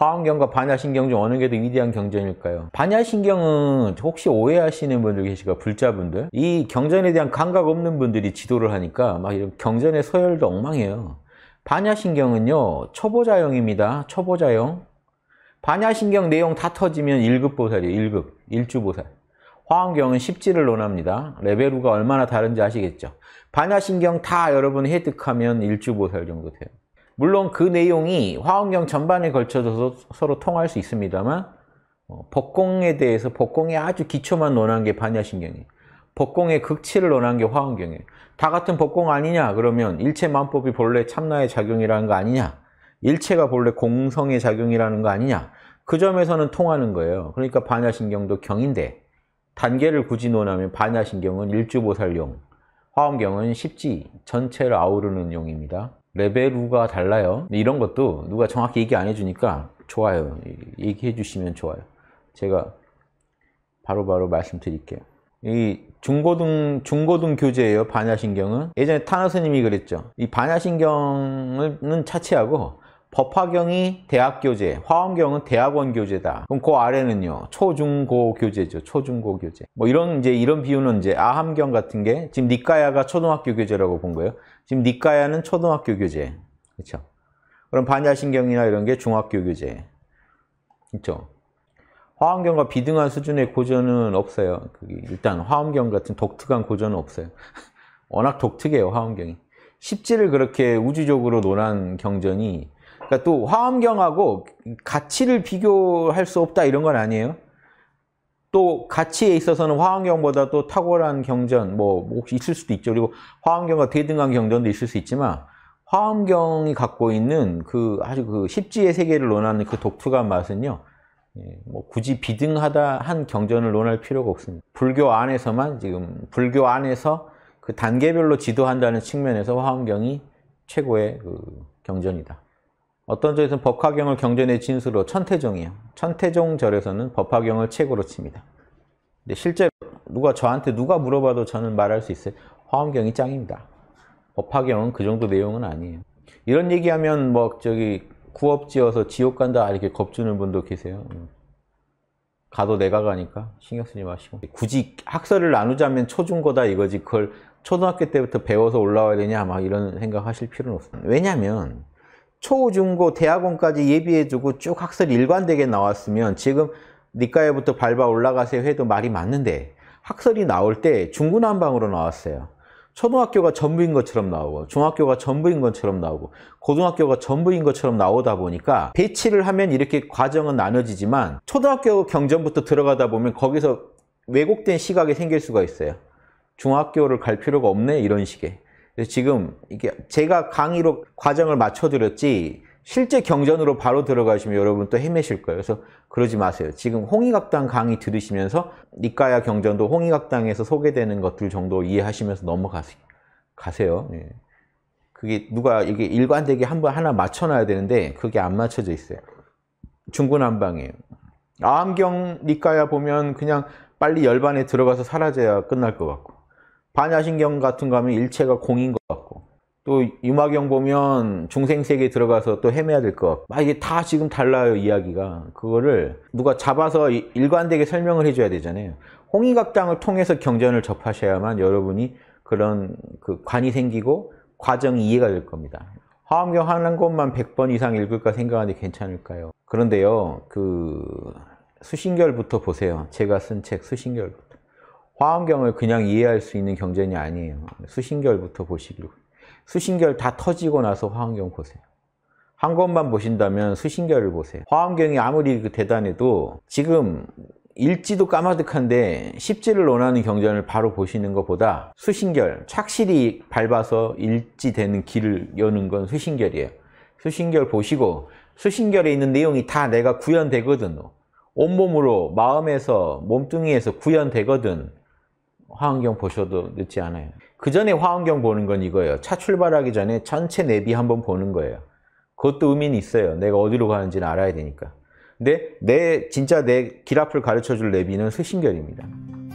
화원경과 반야신경 중 어느 게 더 위대한 경전일까요? 반야신경은 혹시 오해하시는 분들 계시가 불자분들 이 경전에 대한 감각 없는 분들이 지도를 하니까 막 이런 경전의 서열도 엉망이에요. 반야신경은요 초보자용입니다. 초보자용 반야신경 내용 다 터지면 1급 보살이에요. 1급 1주 보살 화원경은 십지를 논합니다. 레벨우가 얼마나 다른지 아시겠죠? 반야신경 다 여러분 이 획득하면 1주 보살 정도 돼요. 물론 그 내용이 화엄경 전반에 걸쳐서 서로 통할 수 있습니다만 복공에 어, 대해서 복공에 아주 기초만 논한 게 반야신경이에요. 복공의 극치를 논한 게 화엄경이에요. 다 같은 복공 아니냐? 그러면 일체만법이 본래 참나의 작용이라는 거 아니냐? 일체가 본래 공성의 작용이라는 거 아니냐? 그 점에서는 통하는 거예요. 그러니까 반야신경도 경인데 단계를 굳이 논하면 반야신경은 일주보살용, 화엄경은 십지 전체를 아우르는 용입니다. 레벨우가 달라요 이런 것도 누가 정확히 얘기 안 해주니까 좋아요 얘기해 주시면 좋아요 제가 바로바로 바로 말씀드릴게요 이 중고등 중고등 교재예요 반야신경은 예전에 타나스님이 그랬죠 이 반야신경은 차치하고 법화경이 대학 교재, 화엄경은 대학원 교재다. 그럼 그 아래는요. 초중고 교재죠. 초중고 교재. 뭐 이런 이제 이런 비유는 이제 아함경 같은 게 지금 니까야가 초등학교 교재라고 본 거예요. 지금 니까야는 초등학교 교재. 그렇죠? 그럼 반야신경이나 이런 게 중학교 교재. 그렇죠? 화엄경과 비등한 수준의 고전은 없어요. 일단 화엄경 같은 독특한 고전은 없어요. 워낙 독특해요, 화엄경이. 십지를 그렇게 우주적으로 논한 경전이 그러니까 또 화엄경하고 가치를 비교할 수 없다 이런 건 아니에요. 또 가치에 있어서는 화엄경보다 또 탁월한 경전 뭐 혹시 있을 수도 있죠. 그리고 화엄경과 대등한 경전도 있을 수 있지만 화엄경이 갖고 있는 그 아주 그 십지의 세계를 논하는 그 독특한 맛은요. 예, 뭐 굳이 비등하다 한 경전을 논할 필요가 없습니다. 불교 안에서만 지금 불교 안에서 그 단계별로 지도한다는 측면에서 화엄경이 최고의 그 경전이다. 어떤 쪽에서는 법화경을 경전의 진수로 천태종이요. 천태종 절에서는 법화경을 책으로 칩니다. 근데 실제로 누가 저한테 누가 물어봐도 저는 말할 수 있어요. 화엄경이 짱입니다. 법화경은 그 정도 내용은 아니에요. 이런 얘기하면 뭐 저기 구업지어서 지옥 간다 이렇게 겁주는 분도 계세요. 음. 가도 내가 가니까 신경 쓰지 마시고 굳이 학설을 나누자면 초중고다 이거지 그걸 초등학교 때부터 배워서 올라와야 되냐 막 이런 생각하실 필요는 없습니다. 왜냐하면 초, 중, 고, 대학원까지 예비해주고쭉 학설 일관되게 나왔으면 지금 니까에부터 밟아 올라가세요 해도 말이 맞는데 학설이 나올 때 중구난방으로 나왔어요. 초등학교가 전부인 것처럼 나오고 중학교가 전부인 것처럼 나오고 고등학교가 전부인 것처럼 나오다 보니까 배치를 하면 이렇게 과정은 나눠지지만 초등학교 경전부터 들어가다 보면 거기서 왜곡된 시각이 생길 수가 있어요. 중학교를 갈 필요가 없네 이런 식의 지금 이게 제가 강의로 과정을 맞춰드렸지 실제 경전으로 바로 들어가시면 여러분 또 헤매실 거예요. 그래서 그러지 마세요. 지금 홍의각당 강의 들으시면서 니까야 경전도 홍의각당에서 소개되는 것들 정도 이해하시면서 넘어가세요. 예. 그게 누가 이게 일관되게 한번 하나 맞춰놔야 되는데 그게 안 맞춰져 있어요. 중구난방이에요. 암경 니까야 보면 그냥 빨리 열반에 들어가서 사라져야 끝날 것 같고 반야신경 같은 거 하면 일체가 공인 것 같고 또 유마경 보면 중생세계에 들어가서 또 헤매야 될것 같고 막 이게 다 지금 달라요 이야기가 그거를 누가 잡아서 일관되게 설명을 해줘야 되잖아요 홍의각당을 통해서 경전을 접하셔야만 여러분이 그런 그 관이 생기고 과정이 이해가 될 겁니다 화엄경 하는 것만 100번 이상 읽을까 생각하는데 괜찮을까요? 그런데요 그 수신결부터 보세요 제가 쓴 책 수신결 화환경을 그냥 이해할 수 있는 경전이 아니에요. 수신결부터 보시길. 수신결 다 터지고 나서 화환경 보세요. 한 권만 보신다면 수신결을 보세요. 화환경이 아무리 그 대단해도 지금 읽지도 까마득한데 십지를 논하는 경전을 바로 보시는 것보다 수신결, 착실히 밟아서 일지되는 길을 여는 건 수신결이에요. 수신결 보시고 수신결에 있는 내용이 다 내가 구현되거든. 온몸으로, 마음에서, 몸뚱이에서 구현되거든. 화환경 보셔도 늦지 않아요. 그 전에 화환경 보는 건 이거예요. 차 출발하기 전에 전체 내비 한번 보는 거예요. 그것도 의미는 있어요. 내가 어디로 가는지는 알아야 되니까. 근데 내 진짜 내 길 앞을 가르쳐줄 내비는 수신결입니다.